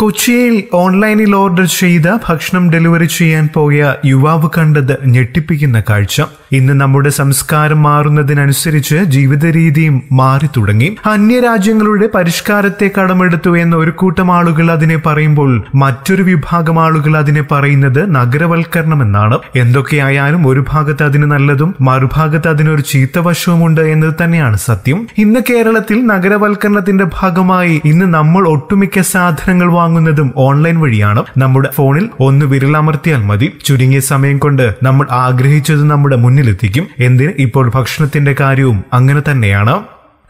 കൊച്ചിയിൽ ഓൺലൈനിൽ ഓർഡർ ചെയ്ത ഭക്ഷണം ഡെലിവറി ചെയ്യാൻ പോയ യുവാവ് കണ്ടത് ഞെട്ടിപ്പിക്കുന്ന കാഴ്ച ഇന്ന് നമ്മുടെ സംസ്കാരം മാറുന്നതിനനുസരിച്ച് ജീവിത രീതിയും മാറി തുടങ്ങി അന്യരാജ്യങ്ങളുടെ പരിഷ്കാരത്തെ കടമെടുത്തു എന്ന് ഒരു കൂട്ടം ആളുകൾ അതിനെ പറയുമ്പോൾ മറ്റൊരു വിഭാഗം ആളുകൾ അതിനെ പറയുന്നത് നഗരവൽക്കരണം എന്നാണ് എന്തൊക്കെയായാലും ഒരു ഭാഗത്ത് അതിന് നല്ലതും മറുഭാഗത്ത് അതിനൊരു ചീത്തവശവുമുണ്ട് എന്നത് തന്നെയാണ് സത്യം ഇന്ന് കേരളത്തിൽ നഗരവൽക്കരണത്തിന്റെ ഭാഗമായി ഇന്ന് നമ്മൾ ഒട്ടുമിക്ക സാധനങ്ങൾ വാങ്ങുന്നതും ഓൺലൈൻ വഴിയാണ് നമ്മുടെ ഫോണിൽ ഒന്ന് വിരലമർത്തിയാൽ മതി ചുരുങ്ങിയ സമയം കൊണ്ട് നമ്മൾ ആഗ്രഹിച്ചത് നമ്മുടെ മുന്നിലെത്തിക്കും എന്തിന് ഇപ്പോൾ ഭക്ഷണത്തിന്റെ കാര്യവും അങ്ങനെ തന്നെയാണ്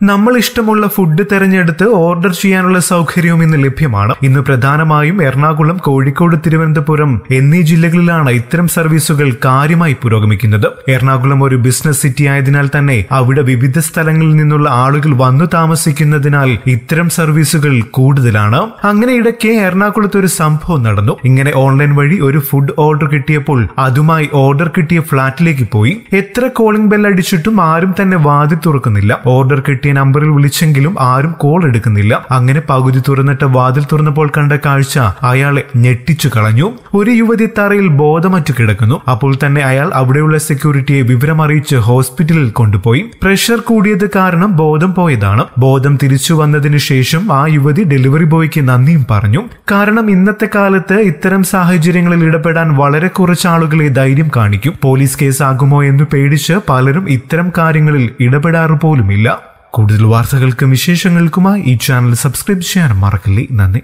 നമ്മൾ ഇഷ്ടമുള്ള ഫുഡ് തെരഞ്ഞെടുത്ത് ഓർഡർ ചെയ്യാനുള്ള സൗകര്യവും ഇന്ന് ലഭ്യമാണ് ഇന്ന് പ്രധാനമായും എറണാകുളം കോഴിക്കോട് തിരുവനന്തപുരം എന്നീ ജില്ലകളിലാണ് ഇത്തരം സർവീസുകൾ കാര്യമായി പുരോഗമിക്കുന്നത് എറണാകുളം ഒരു ബിസിനസ് സിറ്റി ആയതിനാൽ തന്നെ അവിടെ വിവിധ സ്ഥലങ്ങളിൽ നിന്നുള്ള ആളുകൾ വന്നു താമസിക്കുന്നതിനാൽ ഇത്തരം സർവീസുകൾ കൂടുതലാണ് അങ്ങനെ ഇടയ്ക്ക് എറണാകുളത്ത് ഒരു സംഭവം നടന്നു ഇങ്ങനെ ഓൺലൈൻ വഴി ഒരു ഫുഡ് ഓർഡർ കിട്ടിയപ്പോൾ അതുമായി ഓർഡർ കിട്ടിയ ഫ്ളാറ്റിലേക്ക് പോയി എത്ര കോളിംഗ് ബെൽ അടിച്ചിട്ടും ആരും തന്നെ വാതി തുറക്കുന്നില്ല ഓർഡർ കിട്ടിയ നമ്പറിൽ വിളിച്ചെങ്കിലും ആരും കോൾ എടുക്കുന്നില്ല അങ്ങനെ പകുതി തുറന്നിട്ട് വാതിൽ തുറന്നപ്പോൾ കണ്ട കാഴ്ച അയാളെ ഞെട്ടിച്ചു കളഞ്ഞു ഒരു യുവതി തറയിൽ ബോധമറ്റു കിടക്കുന്നു അപ്പോൾ തന്നെ അയാൾ അവിടെയുള്ള സെക്യൂരിറ്റിയെ വിവരം അറിയിച്ച് ഹോസ്പിറ്റലിൽ കൊണ്ടുപോയി പ്രഷർ കൂടിയത് കാരണം ബോധം പോയതാണ് ബോധം തിരിച്ചു വന്നതിന് ശേഷം ആ യുവതി ഡെലിവറി ബോയ്ക്ക് നന്ദിയും പറഞ്ഞു കാരണം ഇന്നത്തെ കാലത്ത് ഇത്തരം സാഹചര്യങ്ങളിൽ ഇടപെടാൻ വളരെ കുറച്ച് ആളുകളെ ധൈര്യം കാണിക്കും പോലീസ് കേസാകുമോ എന്ന് പേടിച്ച് പലരും ഇത്തരം കാര്യങ്ങളിൽ ഇടപെടാറു പോലുമില്ല കൂടുതൽ വാർത്തകൾക്കും വിശേഷങ്ങൾക്കുമായി ഈ ചാനൽ സബ്സ്ക്രൈബ് ചെയ്യാൻ മറക്കല്ലേ നന്ദി